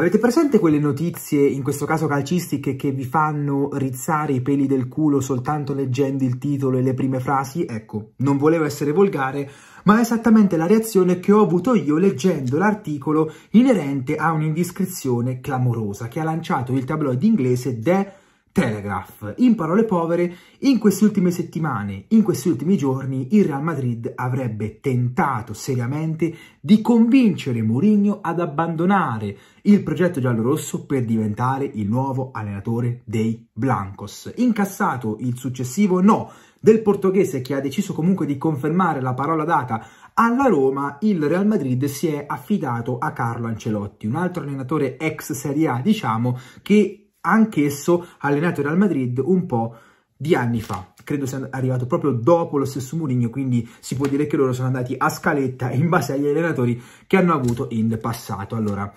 Avete presente quelle notizie, in questo caso calcistiche, che vi fanno rizzare i peli del culo soltanto leggendo il titolo e le prime frasi? Ecco, non volevo essere volgare, ma è esattamente la reazione che ho avuto io leggendo l'articolo inerente a un'indiscrezione clamorosa che ha lanciato il tabloid inglese The Telegraph. In parole povere, in queste ultime settimane, in questi ultimi giorni, il Real Madrid avrebbe tentato seriamente di convincere Mourinho ad abbandonare il progetto giallorosso per diventare il nuovo allenatore dei Blancos. Incassato il successivo no del portoghese che ha deciso comunque di confermare la parola data alla Roma, il Real Madrid si è affidato a Carlo Ancelotti, un altro allenatore ex Serie A, diciamo, che anch'esso allenato il Real Madrid un po' di anni fa. Credo sia arrivato proprio dopo lo stesso Mourinho, quindi si può dire che loro sono andati a scaletta in base agli allenatori che hanno avuto in passato. Allora,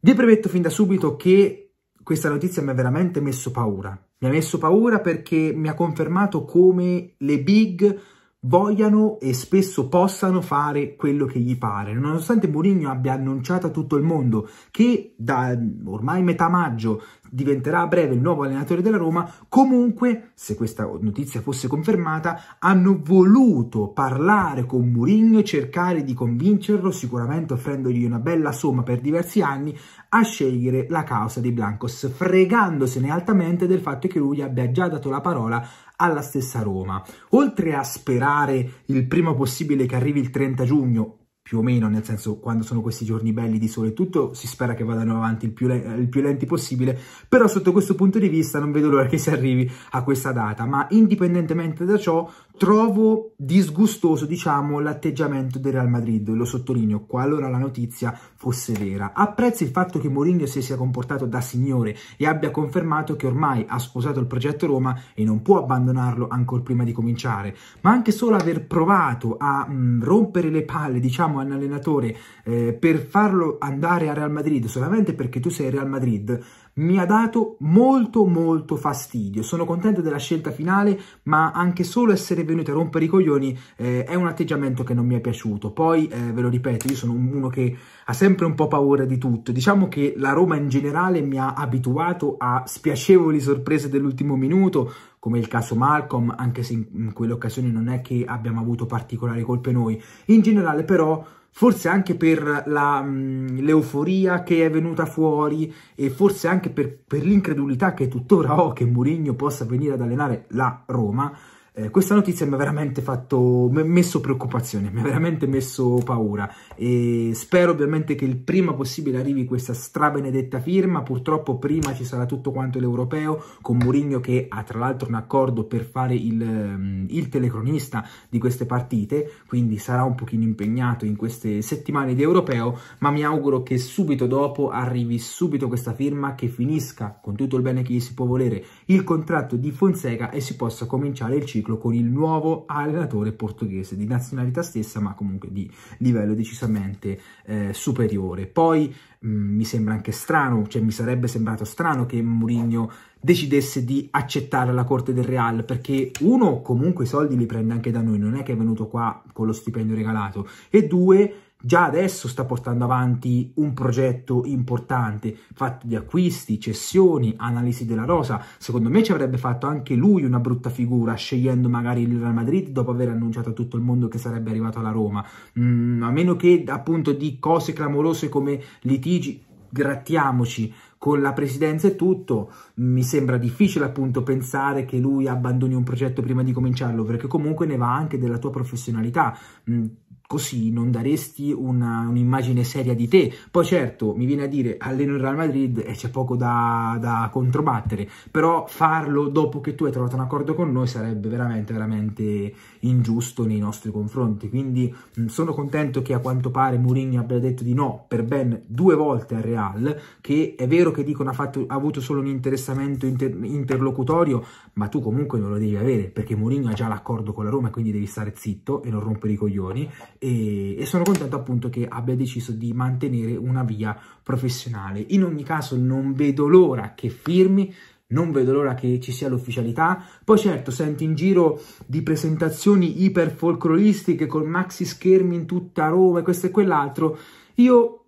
vi premetto fin da subito che questa notizia mi ha veramente messo paura. Mi ha messo paura perché mi ha confermato come le big vogliano e spesso possano fare quello che gli pare. Nonostante Mourinho abbia annunciato a tutto il mondo che da ormai metà maggio diventerà a breve il nuovo allenatore della Roma, comunque, se questa notizia fosse confermata, hanno voluto parlare con Mourinho e cercare di convincerlo, sicuramente offrendogli una bella somma per diversi anni, a scegliere la causa di Blancos, fregandosene altamente del fatto che lui abbia già dato la parola alla stessa Roma. Oltre a sperare il prima possibile che arrivi il 30 giugno, più o meno, nel senso quando sono questi giorni belli di sole e tutto, si spera che vadano avanti il più, il più, lenti possibile, però sotto questo punto di vista non vedo l'ora che si arrivi a questa data, ma indipendentemente da ciò trovo disgustoso, diciamo, l'atteggiamento del Real Madrid, lo sottolineo, qualora la notizia fosse vera. Apprezzo il fatto che Mourinho si sia comportato da signore e abbia confermato che ormai ha sposato il progetto Roma e non può abbandonarlo ancora prima di cominciare, ma anche solo aver provato a mh, rompere le palle, diciamo, paghiamo un allenatore eh, per farlo andare a Real Madrid solamente perché tu sei Real Madrid, mi ha dato molto molto fastidio. Sono contento della scelta finale, ma anche solo essere venuto a rompere i coglioni eh, è un atteggiamento che non mi è piaciuto. Poi, eh, ve lo ripeto, io sono uno che ha sempre un po' paura di tutto. Diciamo che la Roma in generale mi ha abituato a spiacevoli sorprese dell'ultimo minuto, come il caso Malcolm, anche se in quelle occasioni non è che abbiamo avuto particolari colpe noi. In generale però forse anche per mm, l'euforia che è venuta fuori e forse anche per, per l'incredulità che tuttora ho che Mourinho possa venire ad allenare la Roma, eh, questa notizia mi ha veramente fatto, mi ha messo preoccupazione, mi ha veramente messo paura e spero ovviamente che il prima possibile arrivi questa strabenedetta firma, purtroppo prima ci sarà tutto quanto l'europeo con Mourinho che ha tra l'altro un accordo per fare il, mm, il, telecronista di queste partite, quindi sarà un pochino impegnato in queste settimane di europeo, ma mi auguro che subito dopo arrivi subito questa firma, che finisca con tutto il bene che gli si può volere il contratto di Fonseca e si possa cominciare il ciclo ciclo con il nuovo allenatore portoghese di nazionalità stessa ma comunque di livello decisamente eh, superiore. Poi mh, mm, mi sembra anche strano, cioè mi sarebbe sembrato strano che Mourinho decidesse di accettare la corte del Real perché uno comunque i soldi li prende anche da noi, non è che è venuto qua con lo stipendio regalato e due già adesso sta portando avanti un progetto importante fatto di acquisti, cessioni, analisi della rosa. Secondo me ci avrebbe fatto anche lui una brutta figura scegliendo magari il Real Madrid dopo aver annunciato a tutto il mondo che sarebbe arrivato alla Roma. Mm, a meno che appunto di cose clamorose come litigi grattiamoci con la presidenza e tutto, mi sembra difficile appunto pensare che lui abbandoni un progetto prima di cominciarlo, perché comunque ne va anche della tua professionalità. Mm, così non daresti un'immagine seria di te. Poi certo, mi viene a dire, alleno il Real Madrid e c'è poco da, da, controbattere, però farlo dopo che tu hai trovato un accordo con noi sarebbe veramente, veramente ingiusto nei nostri confronti. Quindi mh, sono contento che a quanto pare Mourinho abbia detto di no per ben due volte al Real, che è vero che dicono ha, fatto, ha avuto solo un interessamento inter interlocutorio, ma tu comunque non lo devi avere, perché Mourinho ha già l'accordo con la Roma, quindi devi stare zitto e non rompere i coglioni e, e, sono contento appunto che abbia deciso di mantenere una via professionale. In ogni caso non vedo l'ora che firmi, non vedo l'ora che ci sia l'ufficialità. Poi certo senti in giro di presentazioni iper con maxi schermi in tutta Roma e questo e quell'altro. Io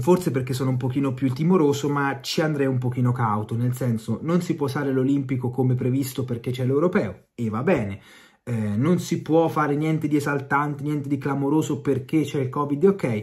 forse perché sono un pochino più timoroso, ma ci andrei un pochino cauto, nel senso non si può usare l'Olimpico come previsto perché c'è l'Europeo e va bene, eh, non si può fare niente di esaltante, niente di clamoroso perché c'è il Covid, ok,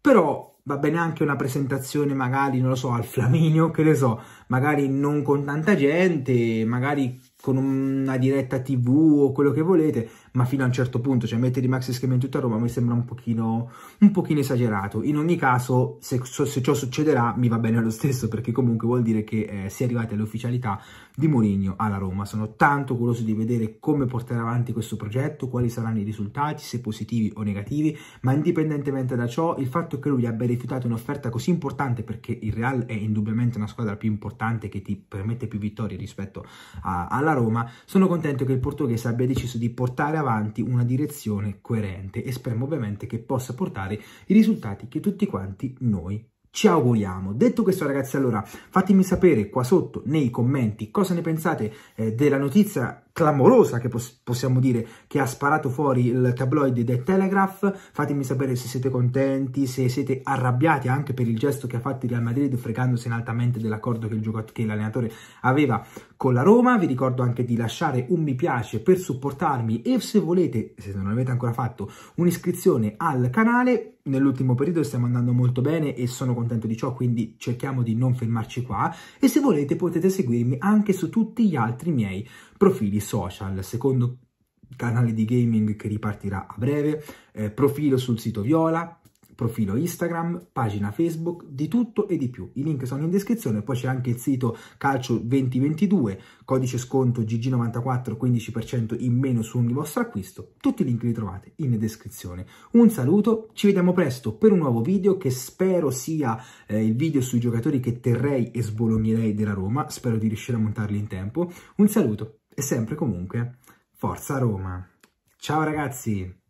però va bene anche una presentazione magari, non lo so, al Flaminio, che ne so, magari non con tanta gente, magari con una diretta tv o quello che volete, ma fino a un certo punto, cioè mettere i maxi schema in tutta Roma mi sembra un pochino, un pochino esagerato. In ogni caso, se, se, ciò succederà, mi va bene lo stesso, perché comunque vuol dire che eh, si è arrivati all'ufficialità di Mourinho alla Roma. Sono tanto curioso di vedere come porterà avanti questo progetto, quali saranno i risultati, se positivi o negativi, ma indipendentemente da ciò, il fatto che lui abbia rifiutato un'offerta così importante, perché il Real è indubbiamente una squadra più importante, importante che ti permette più vittorie rispetto a, alla Roma, sono contento che il portoghese abbia deciso di portare avanti una direzione coerente e speriamo ovviamente che possa portare i risultati che tutti quanti noi ci auguriamo. Detto questo ragazzi, allora fatemi sapere qua sotto nei commenti cosa ne pensate eh, della notizia clamorosa che pos possiamo dire che ha sparato fuori il tabloid The Telegraph fatemi sapere se siete contenti se siete arrabbiati anche per il gesto che ha fatto il Real Madrid fregandosi altamente dell'accordo che l'allenatore aveva con la Roma vi ricordo anche di lasciare un mi piace per supportarmi e se volete se non l'avete ancora fatto un'iscrizione al canale nell'ultimo periodo stiamo andando molto bene e sono contento di ciò, quindi cerchiamo di non fermarci qua e se volete potete seguirmi anche su tutti gli altri miei profili social, secondo canale di gaming che ripartirà a breve, eh, profilo sul sito Viola, profilo Instagram, pagina Facebook, di tutto e di più. I link sono in descrizione, poi c'è anche il sito Calcio 2022, codice sconto GG94 15% in meno su ogni vostro acquisto. Tutti i link li trovate in descrizione. Un saluto, ci vediamo presto per un nuovo video che spero sia eh, il video sui giocatori che terrei e sbolognerei della Roma, spero di riuscire a montarli in tempo. Un saluto e sempre comunque Forza Roma. Ciao ragazzi!